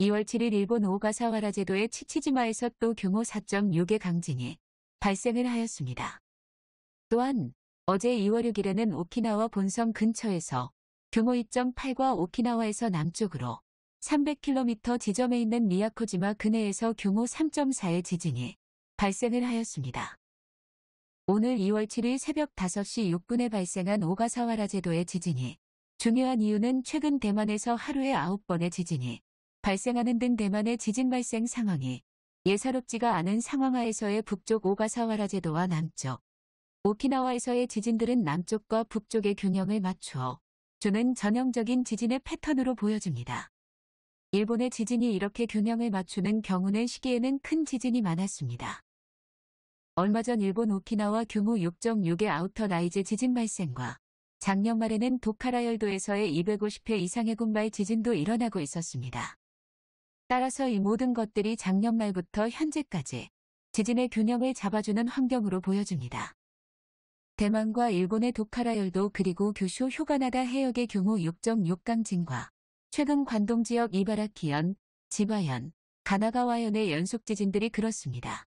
2월 7일 일본 오가사와라 제도의 치치지마에서 또 규모 4.6의 강진이 발생을 하였습니다. 또한 어제 2월 6일에는 오키나와 본섬 근처에서 규모 2.8과 오키나와에서 남쪽으로 300km 지점에 있는 미야코지마 근해에서 규모 3.4의 지진이 발생을 하였습니다. 오늘 2월 7일 새벽 5시 6분에 발생한 오가사와라 제도의 지진이 중요한 이유는 최근 대만에서 하루에 9번의 지진이 발생하는 등 대만의 지진 발생 상황이 예사롭지가 않은 상황하에서의 북쪽 오가사와라 제도와 남쪽 오키나와에서의 지진들은 남쪽과 북쪽의 균형을 맞추어 주는 전형적인 지진의 패턴으로 보여집니다. 일본의 지진이 이렇게 균형을 맞추는 경우는 시기에는 큰 지진이 많았습니다. 얼마 전 일본 오키나와 규모 6.6의 아우터 라이즈 지진 발생과 작년 말에는 도카라열도에서의 250회 이상의 군발 지진도 일어나고 있었습니다. 따라서 이 모든 것들이 작년 말부터 현재까지 지진의 균형을 잡아주는 환경으로 보여집니다 대만과 일본의 도카라열도 그리고 규슈 효가나다 해역의 경우 6.6강진과 최근 관동 지역 이바라키현, 지바현, 가나가와현의 연속 지진들이 그렇습니다.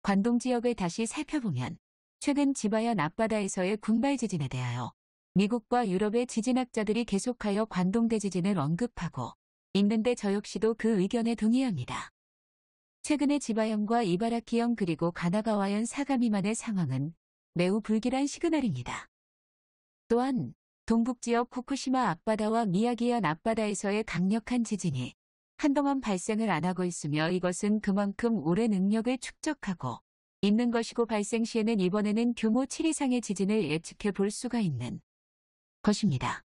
관동 지역을 다시 살펴보면 최근 지바현 앞바다에서의 군발 지진에 대하여 미국과 유럽의 지진학자들이 계속하여 관동 대지진을 언급하고 있는데 저 역시도 그 의견에 동의합니다. 최근에 지바현과 이바라키현 그리고 가나가와현 사가미만의 상황은 매우 불길한 시그널입니다. 또한 동북지역 쿠쿠시마 앞바다와 미야기현 앞바다에서의 강력한 지진이 한동안 발생을 안 하고 있으며 이것은 그만큼 오래 능력을 축적하고 있는 것이고 발생 시에는 이번에는 규모 7 이상의 지진을 예측해 볼 수가 있는 것입니다.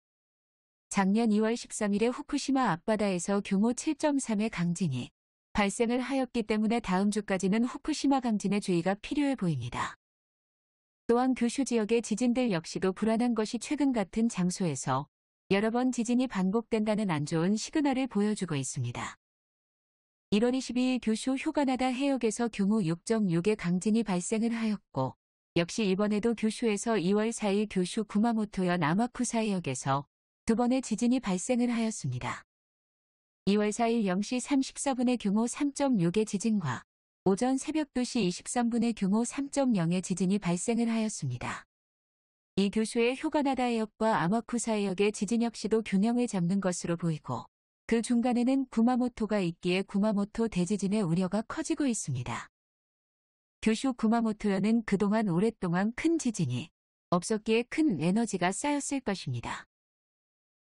작년 2월 13일에 후쿠시마 앞바다에서 규모 7.3의 강진이 발생을 하였기 때문에 다음 주까지는 후쿠시마 강진의 주의가 필요해 보입니다. 또한 교슈 지역의 지진들 역시도 불안한 것이 최근 같은 장소에서 여러 번 지진이 반복된다는 안 좋은 시그널을 보여주고 있습니다. 1월 22일 규슈 효가나다 해역에서 규모 6.6의 강진이 발생을 하였고 역시 이번에도 교슈에서 2월 4일 교슈 구마모토현 아마쿠사 해역에서 두 번의 지진이 발생을 하였습니다. 2월 4일 0시 34분의 규모 3.6의 지진과 오전 새벽 2시 23분의 규모 3.0의 지진이 발생을 하였습니다. 이 교수의 효가나다 해역과 아마쿠사 해역의 지진 역시도 균형을 잡는 것으로 보이고 그 중간에는 구마모토가 있기에 구마모토 대지진의 우려가 커지고 있습니다. 교슈 구마모토현은 그동안 오랫동안 큰 지진이 없었기에 큰 에너지가 쌓였을 것입니다.